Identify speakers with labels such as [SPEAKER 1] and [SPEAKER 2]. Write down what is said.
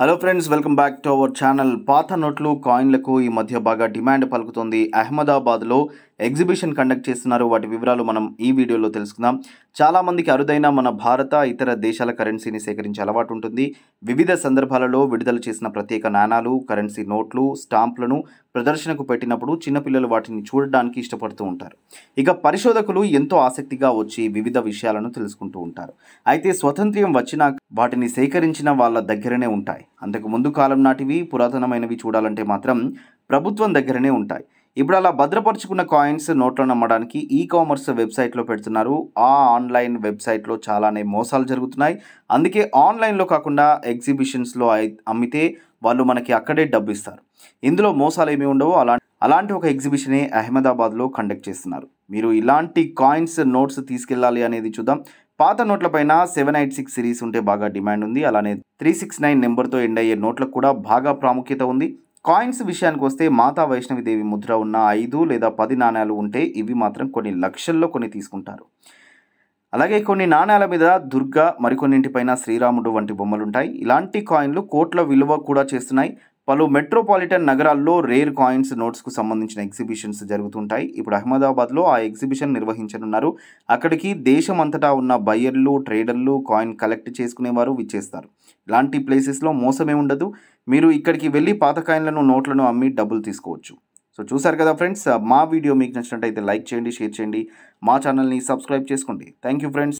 [SPEAKER 1] hello friends welcome back to our channel పాత నోట్లు కాయిన్లకు ఈ మధ్య బాగా డిమాండ్ పలుకుతుంది అహ్మదాబాద్లో ఎగ్జిబిషన్ కండక్ట్ చేస్తున్నారు వాటి వివరాలు మనం ఈ వీడియోలో తెలుసుకుందాం చాలామందికి అరుదైన మన భారత ఇతర దేశాల కరెన్సీని సేకరించే అలవాటు ఉంటుంది వివిధ సందర్భాలలో విడుదల చేసిన ప్రత్యేక నాణాలు కరెన్సీ నోట్లు స్టాంపులను ప్రదర్శనకు పెట్టినప్పుడు చిన్నపిల్లలు వాటిని చూడడానికి ఇష్టపడుతూ ఉంటారు ఇక పరిశోధకులు ఎంతో ఆసక్తిగా వచ్చి వివిధ విషయాలను తెలుసుకుంటూ ఉంటారు అయితే స్వతంత్ర్యం వచ్చినా వాటిని సేకరించిన వాళ్ళ దగ్గరనే ఉంటాయి అంతకు ముందు కాలం నాటివి పురాతనమైనవి చూడాలంటే మాత్రం ప్రభుత్వం దగ్గరనే ఉంటాయి ఇప్పుడు అలా భద్రపరుచుకున్న కాయిన్స్ నోట్లను అమ్మడానికి ఈ కామర్స్ వెబ్సైట్లో పెడుతున్నారు ఆ ఆన్లైన్ వెబ్సైట్లో చాలానే మోసాలు జరుగుతున్నాయి అందుకే ఆన్లైన్లో కాకుండా ఎగ్జిబిషన్స్లో అమ్మితే వాళ్ళు మనకి అక్కడే డబ్బు ఇస్తారు ఇందులో మోసాలు ఏమి ఉండవు అలా అలాంటి ఒక ఎగ్జిబిషనే అహ్మదాబాద్లో కండక్ట్ చేస్తున్నారు మీరు ఇలాంటి కాయిన్స్ నోట్స్ తీసుకెళ్ళాలి అనేది చూద్దాం పాత నోట్ల పైన సెవెన్ ఎయిట్ సిక్స్ సిరీస్ ఉంటే బాగా డిమాండ్ ఉంది అలానే త్రీ సిక్స్ నైన్ నెంబర్తో ఎండ్ అయ్యే నోట్లకు కూడా బాగా ప్రాముఖ్యత ఉంది కాయిన్స్ విషయానికి వస్తే మాతా వైష్ణవిదేవి ముద్ర ఉన్న ఐదు లేదా పది నాణ్యాలు ఉంటే ఇవి మాత్రం కొన్ని లక్షల్లో కొన్ని తీసుకుంటారు అలాగే కొన్ని నాణ్యాల మీద దుర్గా మరికొన్నింటిపైన శ్రీరాముడు వంటి బొమ్మలుంటాయి ఇలాంటి కాయిన్లు కోట్ల విలువ కూడా చేస్తున్నాయి పలు మెట్రోపాలిటన్ నగరాల్లో రేర్ కాయిన్స్ నోట్స్కు సంబంధించిన ఎగ్జిబిషన్స్ జరుగుతుంటాయి ఇప్పుడు అహ్మదాబాద్లో ఆ ఎగ్జిబిషన్ నిర్వహించనున్నారు అక్కడికి దేశమంతటా ఉన్న బయ్యర్లు ట్రేడర్లు కాయిన్ కలెక్ట్ చేసుకునేవారు విచ్చేస్తారు ఇలాంటి ప్లేసెస్లో మోసమే ఉండదు మీరు ఇక్కడికి వెళ్ళి పాత కాయిన్లను నోట్లను అమ్మి డబ్బులు తీసుకోవచ్చు సో చూసారు కదా ఫ్రెండ్స్ మా వీడియో మీకు నచ్చినట్టయితే లైక్ చేయండి షేర్ చేయండి మా ఛానల్ని సబ్స్క్రైబ్ చేసుకోండి థ్యాంక్ యూ ఫ్రెండ్స్